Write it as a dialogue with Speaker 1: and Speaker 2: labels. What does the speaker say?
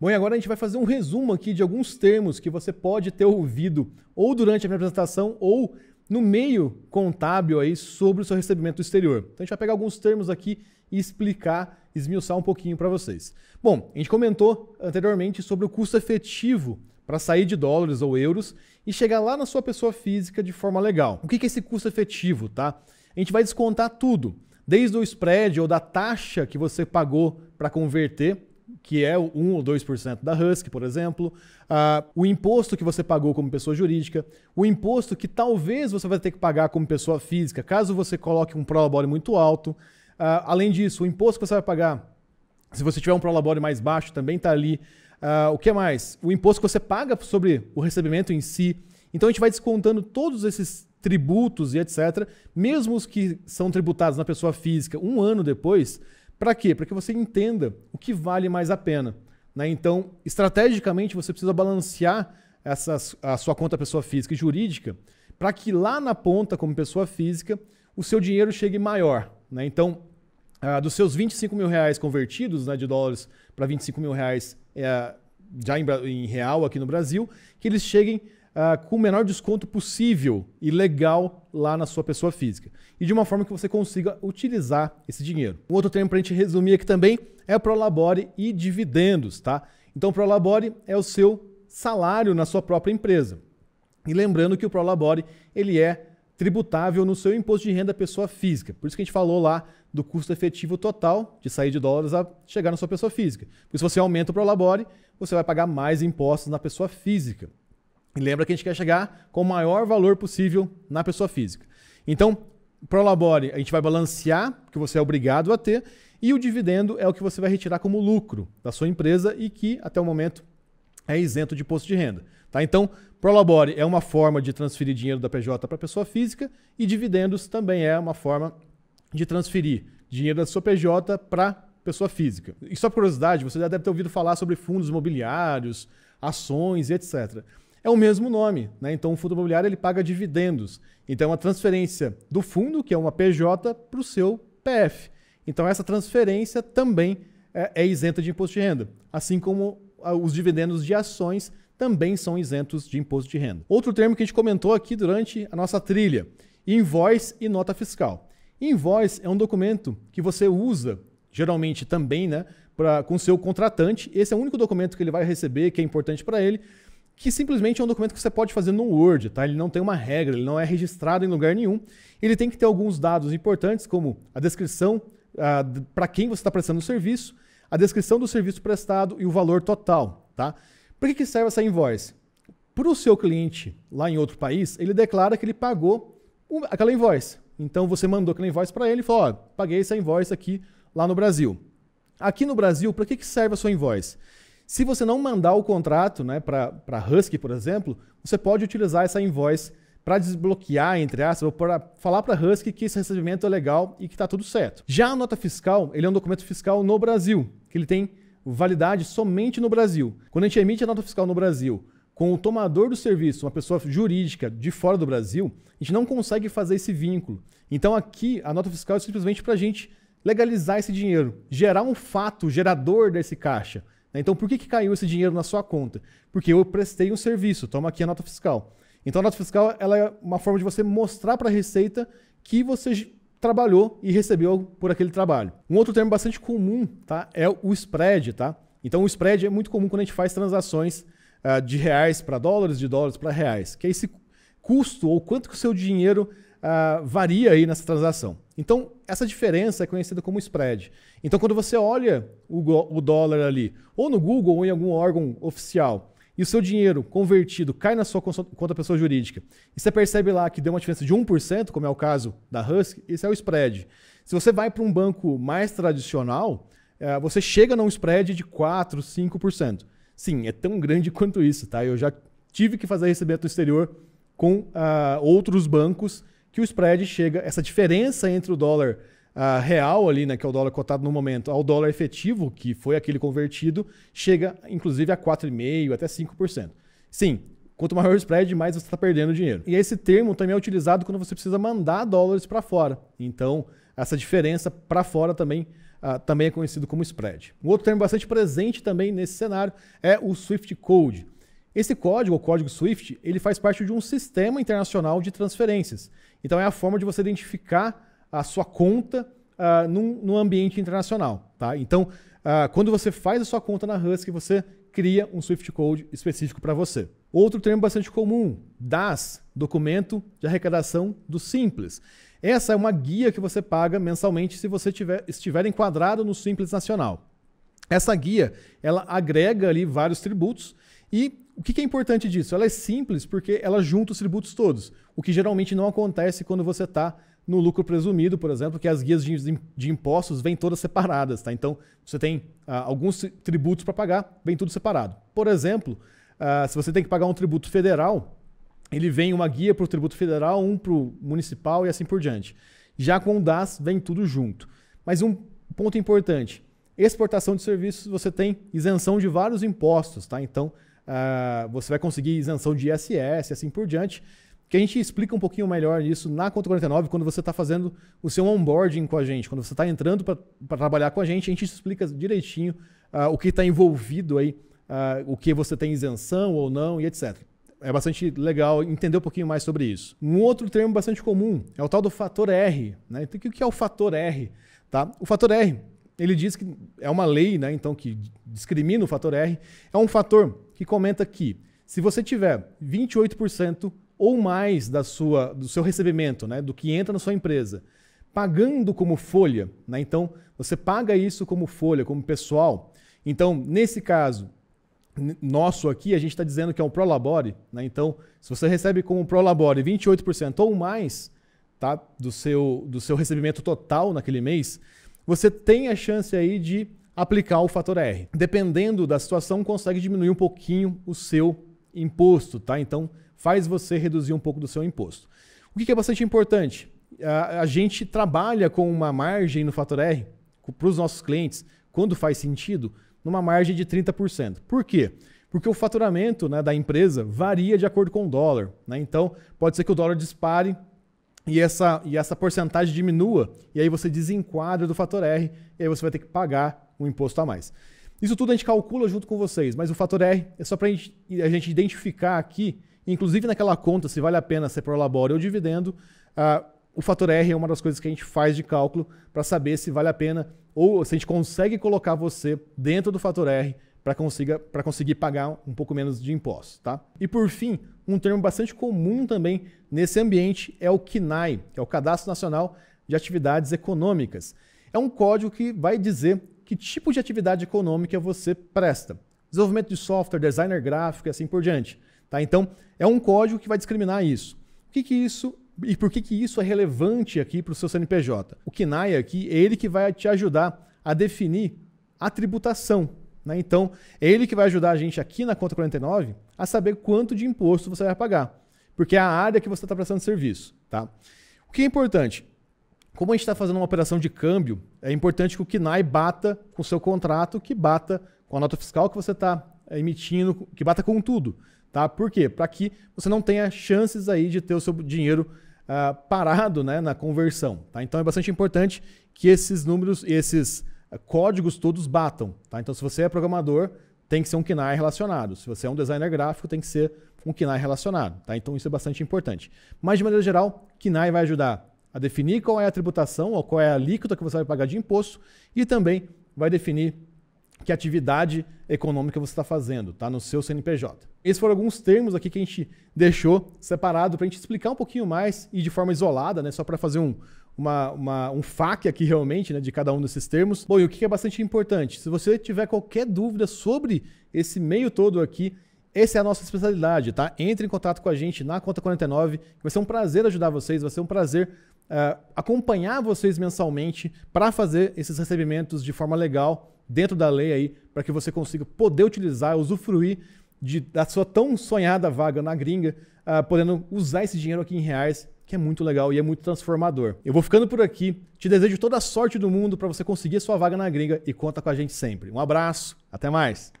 Speaker 1: Bom, e agora a gente vai fazer um resumo aqui de alguns termos que você pode ter ouvido ou durante a minha apresentação ou no meio contábil aí sobre o seu recebimento exterior. Então a gente vai pegar alguns termos aqui e explicar, esmiuçar um pouquinho para vocês. Bom, a gente comentou anteriormente sobre o custo efetivo para sair de dólares ou euros e chegar lá na sua pessoa física de forma legal. O que é esse custo efetivo, tá? A gente vai descontar tudo, desde o spread ou da taxa que você pagou para converter que é 1 ou 2% da husk, por exemplo, uh, o imposto que você pagou como pessoa jurídica, o imposto que talvez você vai ter que pagar como pessoa física, caso você coloque um prolabore muito alto. Uh, além disso, o imposto que você vai pagar, se você tiver um prolabore mais baixo, também está ali. Uh, o que mais? O imposto que você paga sobre o recebimento em si. Então a gente vai descontando todos esses tributos e etc., mesmo os que são tributados na pessoa física um ano depois, para quê? Para que você entenda o que vale mais a pena. Né? Então, estrategicamente, você precisa balancear essas, a sua conta pessoa física e jurídica para que lá na ponta, como pessoa física, o seu dinheiro chegue maior. Né? Então, dos seus 25 mil reais convertidos né, de dólares para 25 mil reais é, já em, em real aqui no Brasil, que eles cheguem uh, com o menor desconto possível e legal lá na sua pessoa física. E de uma forma que você consiga utilizar esse dinheiro. Um outro termo para a gente resumir aqui também é Prolabore e dividendos, tá? Então, Prolabore é o seu salário na sua própria empresa. E lembrando que o Prolabore ele é tributável no seu imposto de renda pessoa física. Por isso que a gente falou lá do custo efetivo total de sair de dólares a chegar na sua pessoa física. Porque se você aumenta o Prolabore, você vai pagar mais impostos na pessoa física. E lembra que a gente quer chegar com o maior valor possível na pessoa física. Então, Prolabore, a gente vai balancear, que você é obrigado a ter, e o dividendo é o que você vai retirar como lucro da sua empresa e que, até o momento, é isento de imposto de renda. Tá? Então, Prolabore é uma forma de transferir dinheiro da PJ para a pessoa física e dividendos também é uma forma de transferir dinheiro da sua PJ para pessoa física. E só por curiosidade, você já deve ter ouvido falar sobre fundos imobiliários, ações, etc é o mesmo nome. Né? Então, o fundo imobiliário ele paga dividendos. Então, é uma transferência do fundo, que é uma PJ, para o seu PF. Então, essa transferência também é, é isenta de imposto de renda, assim como ah, os dividendos de ações também são isentos de imposto de renda. Outro termo que a gente comentou aqui durante a nossa trilha: invoice e nota fiscal. Invoice é um documento que você usa, geralmente também, né, pra, com seu contratante. Esse é o único documento que ele vai receber, que é importante para ele, que simplesmente é um documento que você pode fazer no Word, tá? Ele não tem uma regra, ele não é registrado em lugar nenhum. Ele tem que ter alguns dados importantes, como a descrição uh, ah, para quem você está prestando o serviço, a descrição do serviço prestado e o valor total, tá? Para que, que serve essa invoice? Para o seu cliente lá em outro país, ele declara que ele pagou aquela invoice. Então você mandou aquela invoice para ele e falou: paguei essa invoice aqui lá no Brasil. Aqui no Brasil, para que, que serve a sua invoice? Se você não mandar o contrato né, para Husky, por exemplo, você pode utilizar essa invoice para desbloquear, entre aspas, ou para falar para Husky que esse recebimento é legal e que está tudo certo. Já a nota fiscal, ele é um documento fiscal no Brasil, que ele tem validade somente no Brasil. Quando a gente emite a nota fiscal no Brasil com o tomador do serviço, uma pessoa jurídica de fora do Brasil, a gente não consegue fazer esse vínculo. Então aqui a nota fiscal é simplesmente para a gente legalizar esse dinheiro, gerar um fato gerador desse caixa. Né? Então, por que, que caiu esse dinheiro na sua conta? Porque eu prestei um serviço, toma aqui a nota fiscal. Então, a nota fiscal ela é uma forma de você mostrar para a Receita que você trabalhou e recebeu por aquele trabalho. Um outro termo bastante comum tá, é o spread. Tá? Então, o spread é muito comum quando a gente faz transações uh, de reais para dólares, de dólares para reais, que é esse custo ou quanto que o seu dinheiro uh, varia aí nessa transação. Então, essa diferença é conhecida como spread. Então, quando você olha o, o dólar ali, ou no Google ou em algum órgão oficial, e o seu dinheiro convertido cai na sua conta pessoa jurídica, e você percebe lá que deu uma diferença de 1%, como é o caso da Husk, esse é o spread. Se você vai para um banco mais tradicional, uh, você chega num spread de 4%, 5%. Sim, é tão grande quanto isso, tá? Eu já tive que fazer recebimento no exterior com uh, outros bancos que o spread chega, essa diferença entre o dólar uh, real ali, né, que é o dólar cotado no momento, ao dólar efetivo, que foi aquele convertido, chega inclusive a 4,5% até 5%. Sim, quanto maior o spread, mais você está perdendo dinheiro. E esse termo também é utilizado quando você precisa mandar dólares para fora. Então, essa diferença para fora também Uh, também é conhecido como spread. Um outro termo bastante presente também nesse cenário é o Swift Code. Esse código, o código SWIFT, ele faz parte de um sistema internacional de transferências. Então é a forma de você identificar a sua conta uh, num, num ambiente internacional. Tá? Então, uh, quando você faz a sua conta na Husky, você cria um Swift Code específico para você. Outro termo bastante comum, DAS, Documento de Arrecadação do Simples. Essa é uma guia que você paga mensalmente se você tiver, estiver enquadrado no Simples Nacional. Essa guia, ela agrega ali vários tributos e o que é importante disso? Ela é simples porque ela junta os tributos todos, o que geralmente não acontece quando você está no lucro presumido, por exemplo, que as guias de impostos vêm todas separadas. Tá? Então, você tem ah, alguns tributos para pagar, vem tudo separado. Por exemplo, ah, se você tem que pagar um tributo federal, ele vem uma guia para o tributo federal, um para o municipal e assim por diante. Já com o DAS, vem tudo junto. Mas um ponto importante, exportação de serviços, você tem isenção de vários impostos. Tá? Então, uh, você vai conseguir isenção de ISS e assim por diante. Que a gente explica um pouquinho melhor isso na Conta 49, quando você está fazendo o seu onboarding com a gente, quando você está entrando para trabalhar com a gente, a gente explica direitinho uh, o que está envolvido aí, uh, o que você tem isenção ou não e etc é bastante legal entender um pouquinho mais sobre isso. Um outro termo bastante comum é o tal do fator R. Né? Então, o que é o fator R? Tá? O fator R ele diz que é uma lei, né, então, que discrimina o fator R, é um fator que comenta que se você tiver 28% ou mais da sua, do seu recebimento, né, do que entra na sua empresa, pagando como folha, né, então você paga isso como folha, como pessoal. Então, nesse caso nosso aqui, a gente está dizendo que é um prolabore, né, então se você recebe como prolabore 28% ou mais tá, do, seu, do seu recebimento total naquele mês, você tem a chance aí de aplicar o fator R. Dependendo da situação, consegue diminuir um pouquinho o seu imposto, tá? Então, faz você reduzir um pouco do seu imposto. O que é bastante importante? A gente trabalha com uma margem no fator R para os nossos clientes, quando faz sentido, numa margem de 30%. Por quê? Porque o faturamento né, da empresa varia de acordo com o dólar. Né? Então, pode ser que o dólar dispare e essa, e essa porcentagem diminua, e aí você desenquadra do fator R, e aí você vai ter que pagar um imposto a mais. Isso tudo a gente calcula junto com vocês, mas o fator R é só para a gente identificar aqui, inclusive naquela conta, se vale a pena ser prolabore ou dividendo, uh, o fator R é uma das coisas que a gente faz de cálculo para saber se vale a pena ou se a gente consegue colocar você dentro do fator R para conseguir pagar um pouco menos de impostos. Tá? E por fim, um termo bastante comum também nesse ambiente é o CNAE, que é o Cadastro Nacional de Atividades Econômicas. É um código que vai dizer que tipo de atividade econômica você presta. Desenvolvimento de software, designer gráfico e assim por diante. Tá? Então, é um código que vai discriminar isso. O que, que isso e por que, que isso é relevante aqui para o seu CNPJ? O CNAE aqui é ele que vai te ajudar a definir a tributação né? Então, é ele que vai ajudar a gente aqui na conta 49 a saber quanto de imposto você vai pagar, porque é a área que você está prestando serviço. Tá? O que é importante? Como a gente está fazendo uma operação de câmbio, é importante que o KNAI bata com o seu contrato, que bata com a nota fiscal que você está é, emitindo, que bata com tudo. Tá? Por quê? Para que você não tenha chances aí de ter o seu dinheiro Uh, parado né, na conversão. Tá? Então é bastante importante que esses números, esses códigos todos batam. Tá? Então, se você é programador, tem que ser um KNAI relacionado. Se você é um designer gráfico, tem que ser um KNAI relacionado. Tá? Então, isso é bastante importante. Mas, de maneira geral, KNAI vai ajudar a definir qual é a tributação ou qual é a alíquota que você vai pagar de imposto e também vai definir que atividade econômica você está fazendo, tá? No seu CNPJ. Esses foram alguns termos aqui que a gente deixou separado para a gente explicar um pouquinho mais e de forma isolada, né? Só para fazer um, uma, uma, um faque aqui realmente, né, de cada um desses termos. Bom, e o que é bastante importante, se você tiver qualquer dúvida sobre esse meio todo aqui, essa é a nossa especialidade, tá? Entre em contato com a gente na Conta 49, vai ser um prazer ajudar vocês, vai ser um prazer uh, acompanhar vocês mensalmente para fazer esses recebimentos de forma legal, dentro da lei aí, para que você consiga poder utilizar, usufruir de, da sua tão sonhada vaga na gringa, uh, podendo usar esse dinheiro aqui em reais que é muito legal e é muito transformador. Eu vou ficando por aqui. Te desejo toda a sorte do mundo para você conseguir sua vaga na gringa e conta com a gente sempre. Um abraço, até mais.